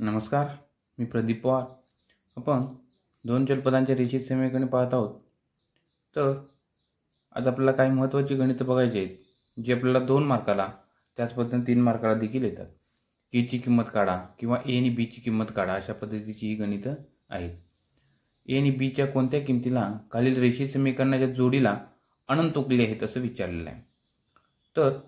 नमस्कार मी प्रदीप पवार आपण दोन जलपदांच्या रेषित समीकरणे पाहत आहोत तर आज आपल्याला काही महत्त्वाची गणितं बघायची आहेत जे आपल्याला दोन मार्काला त्याच पद्धतीने तीन मार्काला देखील येतात ची किंमत काढा किंवा ए आणि बीची किंमत काढा अशा पद्धतीची ही गणितं आहेत ए आणि बीच्या कोणत्या किमतीला खालील रेषित समीकरणाच्या जोडीला अनंत उकली आहेत असं विचारलेलं आहे तर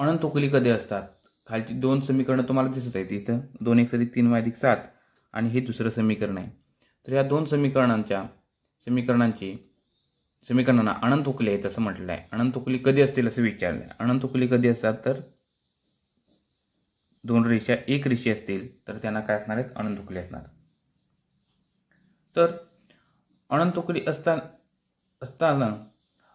अनंत उकली कधी असतात खालची दोन समीकरणं तुम्हाला दिसत आहेत इथं दोन एक अधिक तीन अधिक सात आणि हे दुसरं समीकरण आहे तर या दोन समीकरणांच्या समीकरणांची समीकरणांना अनंत उकली आहेत असं म्हटलं आहे अनंत उकली कधी असतील असं विचारलं आहे अनंत उकली कधी असतात तर दोन रेषा एक रेषी असतील तर त्यांना काय असणार आहेत अनंत उकली असणार तर अनंत उकली असता असताना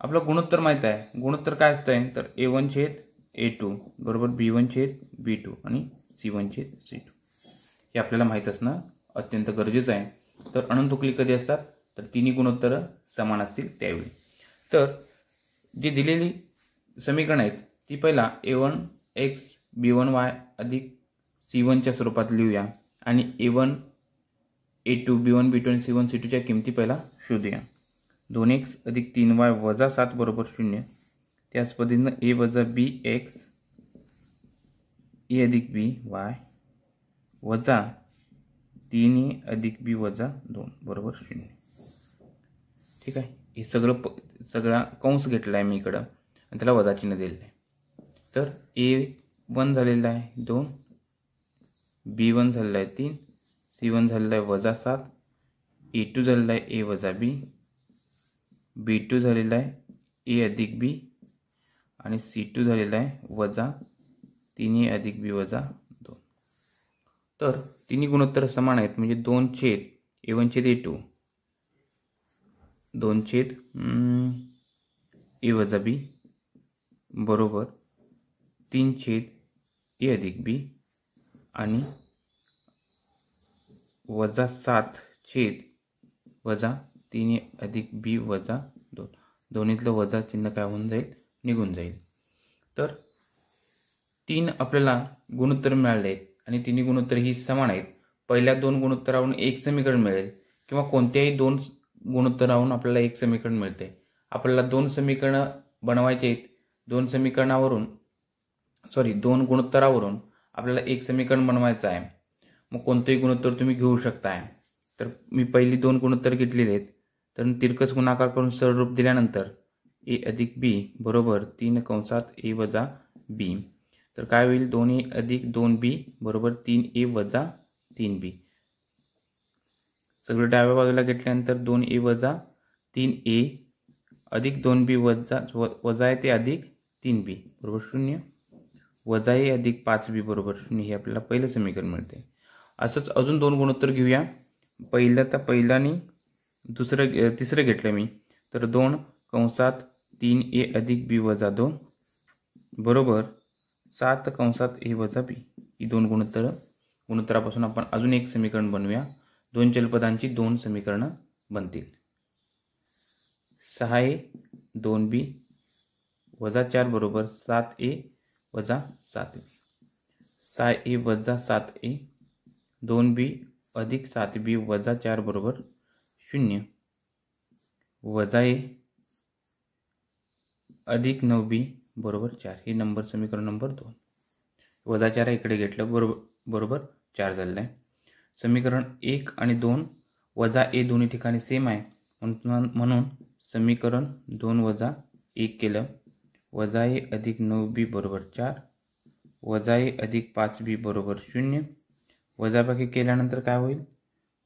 आपलं गुणोत्तर माहीत आहे गुणोत्तर काय असतंय तर ए वन छेद ए टू बरोबर बी वन छेद बी टू आणि सी वन छेद सी टू हे आपल्याला माहीत असणं अत्यंत गरजेचं आहे तर अनंतुकली कधी असतात तर तिन्ही गुणोत्तरं समान असतील त्यावेळी तर जी दिलेली समीकरणं आहेत ती पहिला A one X B one Y अधिक सी वनच्या स्वरूपात लिहूया आणि A one A two B one B two आणि सी वन सी टूच्या किमती पहिला शोधूया दोन एक्स अधिक तीन वाय वजा सात बरोबर शून्य त्याच पद्धतीनं ए वजा बी एक्स ए अधिक बी वाय वजा तीन ए अधिक बी वजा दोन बरोबर शून्य ठीक आहे हे सगळं प सगळा कंस घेतला आहे मी इकडं आणि त्याला वजा चिन्ह दिलेलं आहे तर ए वन झालेलं आहे दोन बी वन झालेलं आहे तीन सी वन झालेलं आहे वजा सात ए टू झालेला आहे ए वजा बी बी टू झालेला आहे ए अधिक बी आणि सी टू झालेला आहे वजा तिन्ही अधिक बी वजा दोन तर तिन्ही गुणोत्तर समान आहेत म्हणजे दोन छेद ए वन छेद ए टू दोन छेद ए वजा बी बरोबर तीन छेद ए अधिक बी आणि वजा सात छेद वजा तीन अधिक बी वजा दोन दोन्हीतलं वजा चिन्ह काय होऊन जाईल निघून जाईल तर तीन आपल्याला गुणोत्तर मिळाले आहेत आणि तिन्ही गुणोत्तर ही समान आहेत पहिल्या दोन गुणोत्तरावरून एक समीकरण मिळेल किंवा कोणत्याही दोन गुणोत्तरावरून आपल्याला एक समीकरण मिळते आपल्याला दोन समीकरणं बनवायचे आहेत दोन समीकरणावरून सॉरी दोन गुणोत्तरावरून आपल्याला एक समीकरण बनवायचं आहे मग कोणतंही गुणोत्तर तुम्ही घेऊ शकताय तर मी पहिली दोन गुणोत्तर घेतलेली आहेत तर तिरकस गुणाकार करून सरळ रूप दिल्यानंतर ए अधिक बी बरोबर तीन कंसात ए वजा बी तर काय होईल दोन ए अधिक दोन बी बरोबर तीन ए वजा तीन बी सगळं डाव्या बाजूला घेतल्यानंतर दोन ए वजा तीन ए अधिक दोन बी वजा वजा आहे ते अधिक तीन बी बरोबर शून्य वजा ए अधिक पाच बी बरोबर शून्य हे आपल्याला पहिलं समीकरण मिळते असंच अजून दोन गुणोत्तर घेऊया पहिलं तर पहिला दुसरं तिसरं घेतलं मी तर दोन कंसात तीन ए अधिक बी वजा दोन बरोबर सात कंसात ए वजा बी ही दोन गुणोत्तर गुणोत्तरापासून आपण अजून एक समीकरण बनवूया दोन जलपदांची दोन समीकरणं बनतील सहा ए दोन बी वजा चार बरोबर सात ए वजा सात बी सहा ए वजा सात ए दोन बी अधिक सात बी वजा चार बरोबर शून्य वजा ए अधिक नऊ बी बरोबर चार हे नंबर समीकरण नंबर दोन वजा चार इकडे घेतलं बरोबर बरोबर चार झालं आहे समीकरण एक आणि दोन वजा ए दोन्ही ठिकाणी सेम आहे म्हणून समीकरण दोन वजा एक केलं वजा ए अधिक नऊ बी बरोबर चार वजा ए अधिक पाच बी बरोबर शून्य वजाबाकी केल्यानंतर काय होईल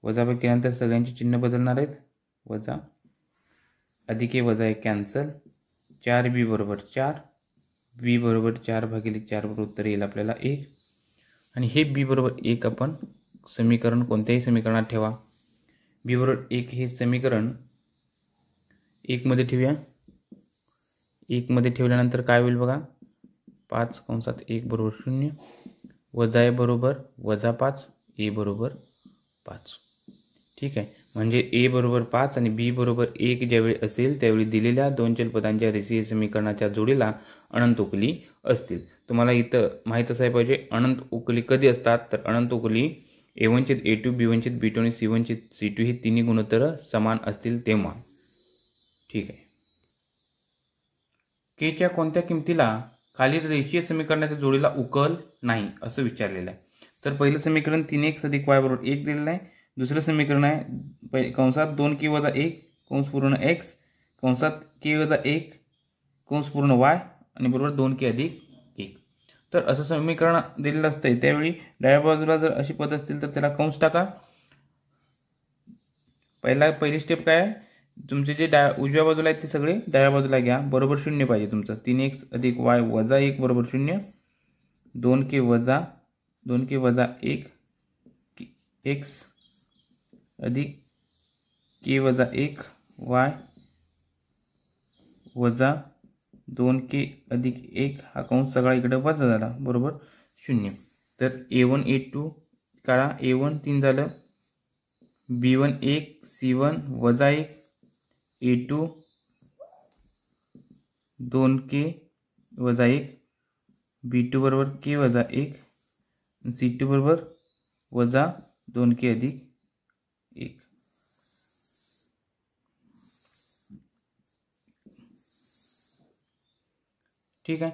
वजाबाकी केल्यानंतर सगळ्यांची चिन्ह बदलणार आहेत वजा अधिक ए वजा एक कॅन्सल चार बी बरोबर चार बी बरोबर चार भागिले चार बरोबर उत्तर येईल आपल्याला एक आणि हे बी बरोबर एक आपण समीकरण कोणत्याही समीकरणात ठेवा बी बरोबर एक हे समीकरण एकमध्ये ठेवूया एकमध्ये ठेवल्यानंतर काय होईल बघा पाच कंसात एक बरोबर शून्य वजा ए बरोबर वजा पाच ए बरोबर पाच ठीक आहे म्हणजे ए बरोबर पाच आणि बी बरोबर एक ज्यावेळी असेल त्यावेळी दिलेल्या दोन चलपदांच्या रेषीय समीकरणाच्या जोडीला अनंत उकली असतील तुम्हाला इथं माहीत असायला पाहिजे अनंत उकली कधी असतात तर अनंत उकली ए वंचित ए टू बी वंचित बी टू आणि सी वंचित सी टू ही तिन्ही गुणोत्तर समान असतील तेव्हा ठीक आहे केच्या कोणत्या किमतीला खालील रेषीय समीकरणाच्या जोडीला उकल नाही असं विचारलेलं आहे तर पहिलं समीकरण तीन एक्स अधिक वाय बरोबर एक दिलेलं आहे दुसरं समीकरण आहे पै कंसात दोन के वजा एक कंस पूर्ण एक्स कंसात के वजा एक कंस पूर्ण वाय आणि बरोबर दोन के अधिक एक तर असं समीकरण दिलेलं असतंय त्यावेळी डाव्या बाजूला जर अशी पद असतील तर त्याला कंस टाका पहिला पहिली स्टेप काय आहे तुमचे जे डा उजव्या बाजूला आहेत ते सगळे डाव्या बाजूला घ्या बरोबर शून्य पाहिजे तुमचं तीन एक्स अधिक वाय वजा एक बरोबर शून्य दोन के वजा दोन के वजा एक एक्स अधिक के वजा एक वाय वजा दोन के अधिक एक हा कौन सगळा इकडे वजा झाला बरोबर शून्य तर ए वन ए टू काढा ए वन तीन झालं बी वन एक सी वन वजा एक ए टू दोन के वजा एक बी टू बरोबर के वजा एक सी टू बरोबर वजा दोन के अधिक एक ठीक आहे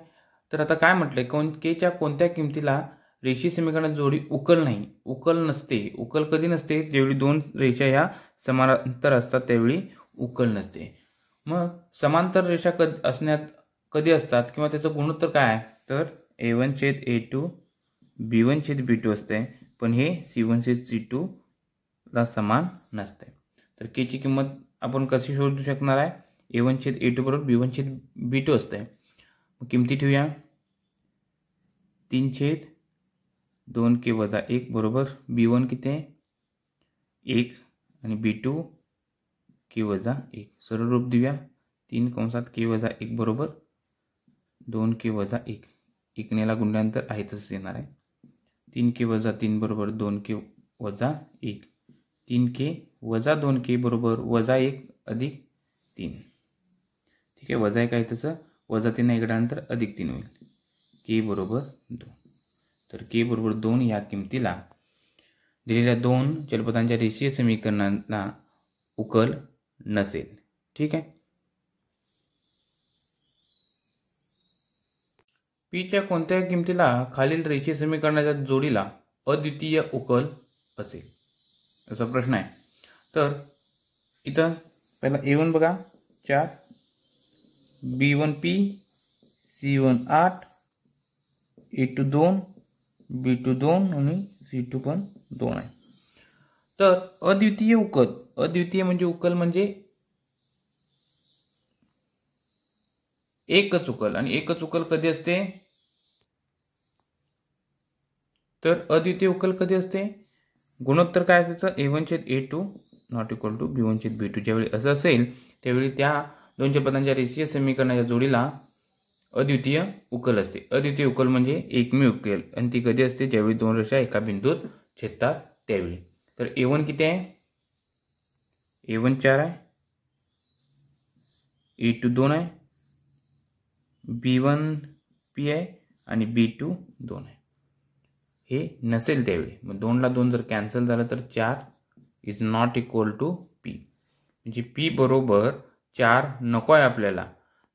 तर आता काय म्हटलंय कोण केच्या कोणत्या किमतीला रेषी समीकरण जोडी उकल नाही उकल नसते उकल कधी नसते जेवढी दोन रेषा या समांतर असतात त्यावेळी उकल नसते मग समांतर रेषा कद असण्यात कधी असतात किंवा त्याचं गुणोत्तर काय आहे तर ए वन छेद ए टू बी वन छेद बी टू असते पण हे सी वन छेद सी टू ला समान नसते तर के ची किंमत आपण कशी शोधू शकणार आहे ए वन छेद ए टू बरोबर बी वन छेद बी टू असते किमती ठेवूया तीन छेद दोन के वजा एक बरोबर बी वन किती आहे एक आणि बी टू के वजा एक सरळ रूप देऊया तीन कंसात के वजा एक बरोबर दोन के वजा एक एकनेला गुंड्यांतर आहेतच येणार आहे तीन के वजा तीन बरोबर दोन के वजा एक तीन के वजा दोन के बरोबर वजा एक अधिक तीन ठीक आहे वजा एक आहे तसं वजा तीन इकडानंतर अधिक तीन होईल के बरोबर दोन तर के बरोबर दोन या किमतीला दिलेल्या दोन चलपदांच्या रेषीय समीकरणाला उकल नसेल ठीक आहे पीच्या कोणत्याही किमतीला खालील रेषीय समीकरणाच्या जोडीला अद्वितीय उकल असेल असा प्रश्न आहे तर इथं पहिला ए वन बघा चार B one P C one आठ ए टू दोन बी टू दोन आणि सी टू पण दोन आहे तर अद्वितीय उकल अद्वितीय म्हणजे उकल म्हणजे एकच उकल आणि एकच उकल कधी असते तर अद्वितीय उकल कधी असते गुणोत्तर काय असायचं ए वनछेद A two not equal to B वनछेद बी टू ज्यावेळी असं असेल त्यावेळी त्या दोनशे पदांच्या रेषीय समीकरणाच्या जोडीला अद्वितीय उकल असते अद्वितीय उकल म्हणजे एकमेव उकल आणि ती कधी असते ज्यावेळी दोन रेषा एका बिंदूत छेदतात त्यावेळी तर ए वन किती आहे ए वन चार आहे ए टू दोन आहे बी वन पी आहे आणि बी टू दोन आहे हे नसेल त्यावेळी मग दोनला दोन जर कॅन्सल झालं तर चार is not equal to P म्हणजे पी बरोबर चार नको आहे आपल्याला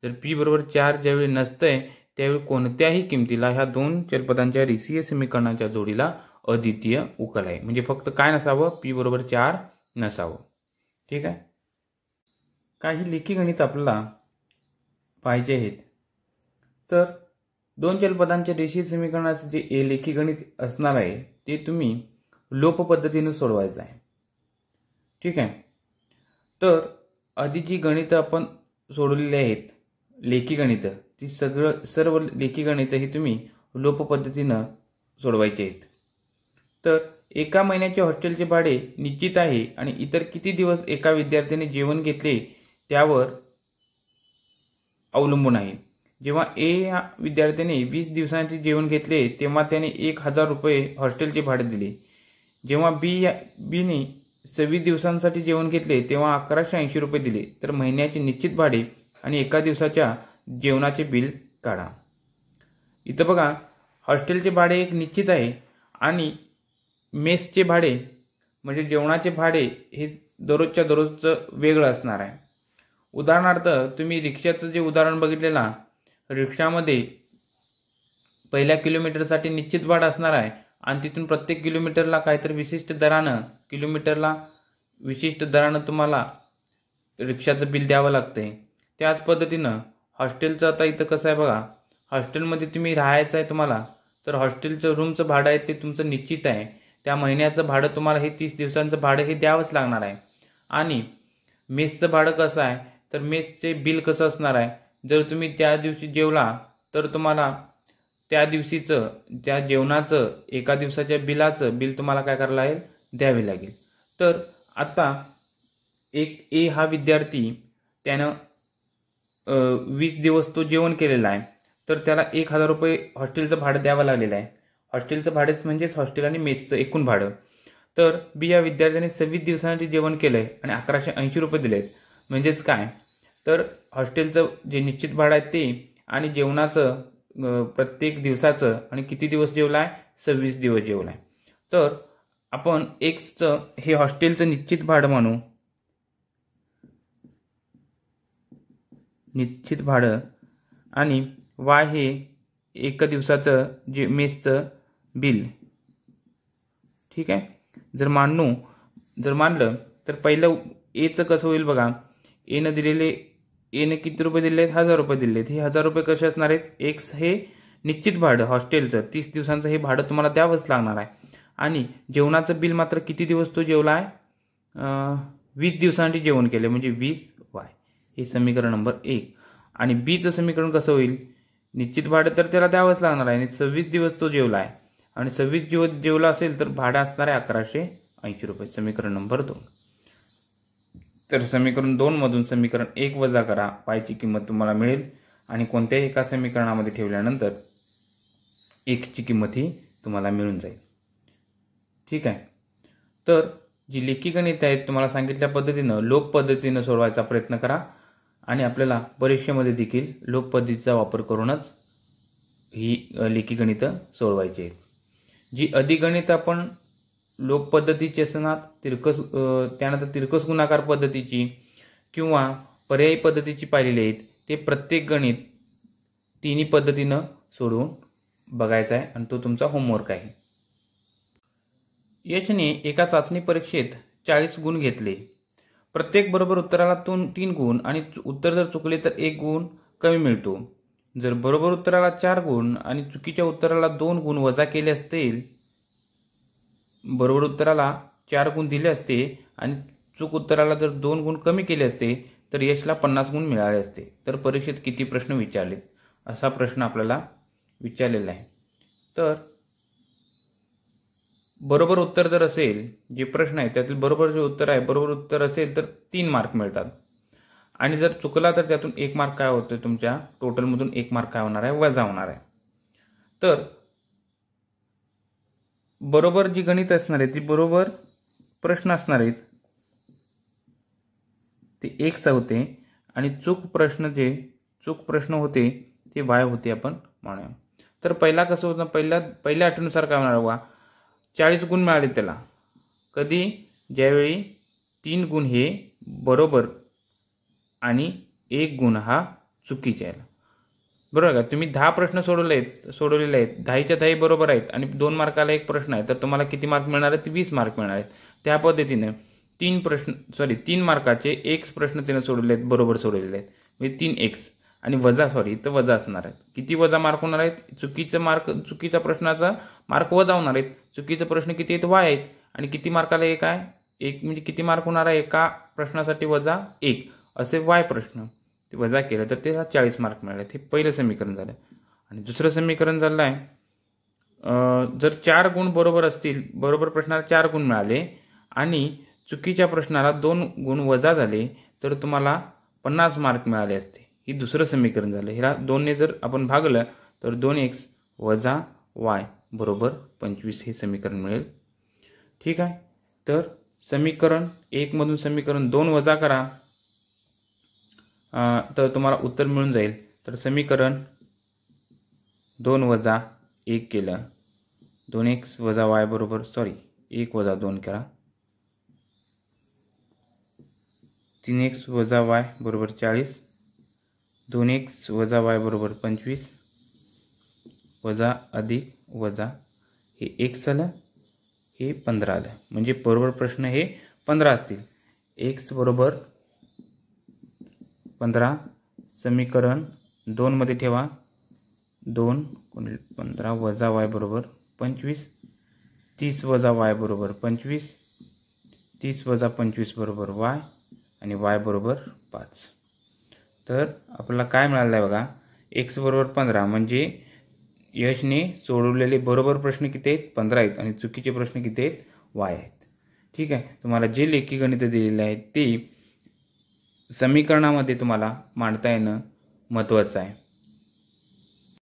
जर पी बरोबर चार ज्यावेळी नसतंय त्यावेळी कोणत्याही किमतीला ह्या दोन चलपदांच्या रेषीय समीकरणाच्या जोडीला अद्वितीय उकल आहे म्हणजे फक्त काय नसावं पी बरोबर चार नसावं ठीक आहे काही लेखी गणित आपल्याला पाहिजे आहेत तर दोन चलपदांच्या रेषीय समीकरणाचे जे लेखी गणित असणार आहे ते तुम्ही लोप पद्धतीने सोडवायचं आहे ठीक आहे तर आधी जी गणितं आपण सोडवलेली आहेत लेखी गणितं ती सगळं सर्व लेखी गणितं ही तुम्ही लोप पद्धतीनं सोडवायचे आहेत तर एका महिन्याचे हॉस्टेलचे भाडे निश्चित आहे आणि इतर किती दिवस एका विद्यार्थ्याने जेवण घेतले त्यावर अवलंबून आहे जेव्हा ए या विद्यार्थ्याने वीस दिवसांचे जेवण घेतले तेव्हा त्याने एक हजार रुपये हॉस्टेलचे भाडे दिले जेव्हा बी या बीने सव्वीस दिवसांसाठी जेवण घेतले तेव्हा अकराशे ऐंशी रुपये दिले तर महिन्याचे निश्चित भाडे आणि एका दिवसाच्या जेवणाचे बिल काढा इथं बघा हॉस्टेलचे भाडे एक निश्चित आहे आणि मेसचे भाडे म्हणजे जेवणाचे भाडे हे दररोजच्या दररोजचं वेगळं असणार आहे उदाहरणार्थ तुम्ही रिक्षाचं जे उदाहरण बघितलेला रिक्षामध्ये पहिल्या किलोमीटरसाठी निश्चित भाड असणार आहे आणि तिथून प्रत्येक किलोमीटरला काहीतरी विशिष्ट दरानं किलोमीटरला विशिष्ट दरानं तुम्हाला रिक्षाचं बिल द्यावं लागतं त्याच पद्धतीनं हॉस्टेलचं आता इथं कसं आहे बघा हॉस्टेलमध्ये तुम्ही राहायचं आहे तुम्हाला तर हॉस्टेलचं रूमचं भाडं आहे ते तुमचं निश्चित आहे त्या महिन्याचं भाडं तुम्हाला हे तीस दिवसांचं भाडं हे द्यावंच लागणार आहे आणि मेसचं भाडं कसं आहे तर मेसचे बिल कसं असणार आहे जर तुम्ही त्या दिवशी जेवला तर तुम्हाला त्या दिवशीचं त्या जेवणाचं एका दिवसाच्या बिलाचं बिल तुम्हाला काय करायला लागेल द्यावे लागेल तर आता एक ए हा विद्यार्थी त्यानं वीस दिवस तो जेवण केलेला आहे तर त्याला एक हजार रुपये हॉस्टेलचं भाडं द्यावं लागलेलं आहे हॉस्टेलचं भाडंच म्हणजेच हॉस्टेल आणि मेसचं एकूण भाडं तर बी या विद्यार्थ्याने सव्वीस दिवसांनी जेवण केलं आणि अकराशे ऐंशी रुपये दिले म्हणजेच काय तर हॉस्टेलचं जे निश्चित भाडं आहे ते आणि जेवणाचं प्रत्येक दिवसाचं आणि किती दिवस जेवलाय आहे सव्वीस दिवस जेवलाय आहे तर आपण एक्सचं हे हॉस्टेलचं निश्चित भाडं म्हणू निश्चित भाडं आणि वाय हे एक दिवसाचं जे मेसचं बिल ठीक आहे जर मानू जर मानलं तर पहिलं एचं कसं होईल बघा एनं दिलेले एने किती रुपये दिले आहेत हजार रुपये दिले आहेत हे हजार रुपये कसे असणार आहेत एक्स हे निश्चित भाडं हॉस्टेलचं तीस दिवसांचं हे भाडं तुम्हाला द्यावंच लागणार आहे आणि जेवणाचं बिल मात्र किती दिवस तो जेवला आहे वीस दिवसांसाठी जेवण केले म्हणजे वीस वाय हे समीकरण नंबर एक आणि बीचं समीकरण कसं होईल निश्चित भाडं तर त्याला द्यावंच लागणार आहे आणि सव्वीस दिवस तो जेवला आहे आणि सव्वीस दिवस जेवला असेल तर भाडं असणार आहे अकराशे ऐंशी रुपये समीकरण नंबर दोन तर समीकरण दोनमधून समीकरण एक वजा करा पायची किंमत तुम्हाला मिळेल आणि कोणत्याही एका समीकरणामध्ये ठेवल्यानंतर एकची किंमत ही तुम्हाला मिळून जाईल ठीक आहे तर जी लेखी गणित आहेत तुम्हाला सांगितल्या पद्धतीनं लोक पद्धतीनं सोडवायचा प्रयत्न करा आणि आपल्याला परीक्षेमध्ये देखील लोक पद्धतीचा वापर करूनच ही लेखी गणितं सोडवायची आहेत जी अधिगणित आपण लोक पद्धतीचे असणार तिरकस त्यानंतर तिरकस गुणाकार पद्धतीची किंवा पर्यायी पद्धतीची पाहिलेली आहेत ते प्रत्येक गणित तिन्ही पद्धतीनं सोडवून बघायचा आहे आणि तो तुमचा होमवर्क आहे यशने एका चाचणी परीक्षेत चाळीस गुण घेतले प्रत्येक बरोबर उत्तराला दोन तीन गुण आणि उत्तर जर चुकले तर एक गुण कमी मिळतो जर बरोबर उत्तराला चार गुण आणि चुकीच्या उत्तराला दोन गुण वजा केले असतील बरोबर उत्तराला चार गुण दिले असते आणि चूक उत्तराला जर दोन गुण कमी केले असते तर यशला पन्नास गुण मिळाले असते तर परीक्षेत किती प्रश्न विचारलेत असा प्रश्न आपल्याला विचारलेला आहे तर बरोबर उत्तर जर असेल जे प्रश्न आहे त्यातील बरोबर जे उत्तर आहे बरोबर उत्तर असेल तर तीन मार्क मिळतात आणि जर चुकला तर त्यातून एक मार्क काय होतो तुमच्या टोटलमधून एक मार्क काय होणार आहे वजा होणार आहे तर बरोबर जी गणित असणार आहे ती बरोबर प्रश्न असणार आहेत ते एक्स होते आणि चूक प्रश्न जे चूक प्रश्न होते ते वाय होते आपण म्हणूया तर पहिला कसं होतं पहिल्या पहिल्या अटीनुसार काय होणार बघा चाळीस गुण मिळाले त्याला कधी ज्यावेळी तीन गुण हे बरोबर आणि एक गुण हा चुकीच्या याला बरोबर का तुम्ही दहा प्रश्न सोडवले आहेत सोडवलेले आहेत दहाच्या दहाही बरोबर आहेत आणि दोन मार्काला एक प्रश्न आहे तर तुम्हाला किती मार्क मिळणार आहेत वीस मार्क मिळणार आहेत त्या पद्धतीने तीन प्रश्न सॉरी तीन मार्काचे एक प्रश्न तिने सोडवले आहेत बरोबर सोडवलेले आहेत म्हणजे तीन एक्स आणि वजा सॉरी इथं वजा असणार आहेत किती वजा मार्क होणार आहेत चुकीचं मार्क चुकीचा प्रश्नाचा मार्क वजा होणार आहेत चुकीचे प्रश्न किती आहेत वाय आहेत आणि किती मार्काला एक आहे एक म्हणजे किती मार्क होणार आहे एका प्रश्नासाठी वजा एक असे वाय प्रश्न वजा केलं तर त्याला चाळीस मार्क मिळाले हे पहिलं समीकरण झालं आणि दुसरं समीकरण झालं आहे जर चार गुण बरोबर असतील बरोबर प्रश्नाला चार गुण मिळाले आणि चुकीच्या प्रश्नाला दोन गुण वजा झाले तर तुम्हाला पन्नास मार्क मिळाले असते ही दुसरं समीकरण झालं ह्याला दोनने जर आपण भागलं तर दोन एक्स वजा वाय बरोबर पंचवीस हे समीकरण मिळेल ठीक आहे तर समीकरण एकमधून समीकरण दोन वजा करा तर तुम्हाला उत्तर मिळून जाईल तर समीकरण दोन वजा एक केलं दोन एक्स वजा वाय बरोबर सॉरी एक वजा दोन केला तीन एक्स वजा वाय बरोबर चाळीस दोन एक्स वजा वाय बरोबर पंचवीस वजा अधिक वजा हे एक्स आलं हे पंधरा आलं म्हणजे बरोबर प्रश्न हे पंधरा असतील एक्स बरोबर पंधरा समीकरण दोनमध्ये ठेवा दोन पंधरा वजा वाय बरोबर पंचवीस तीस वजा वाय बरोबर पंचवीस तीस वजा पंचवीस बरोबर वाय आणि वाय बरोबर पाच तर आपल्याला काय मिळालं आहे बघा एक्स बरोबर पंधरा म्हणजे यशने सोडवलेले बरोबर प्रश्न किती आहेत पंधरा आहेत आणि चुकीचे प्रश्न किती आहेत वाय आहेत ठीक आहे तुम्हाला जे लेखी गणितं दिलेले आहेत ते समीकरणामध्ये तुम्हाला मांडता येणं महत्त्वाचं आहे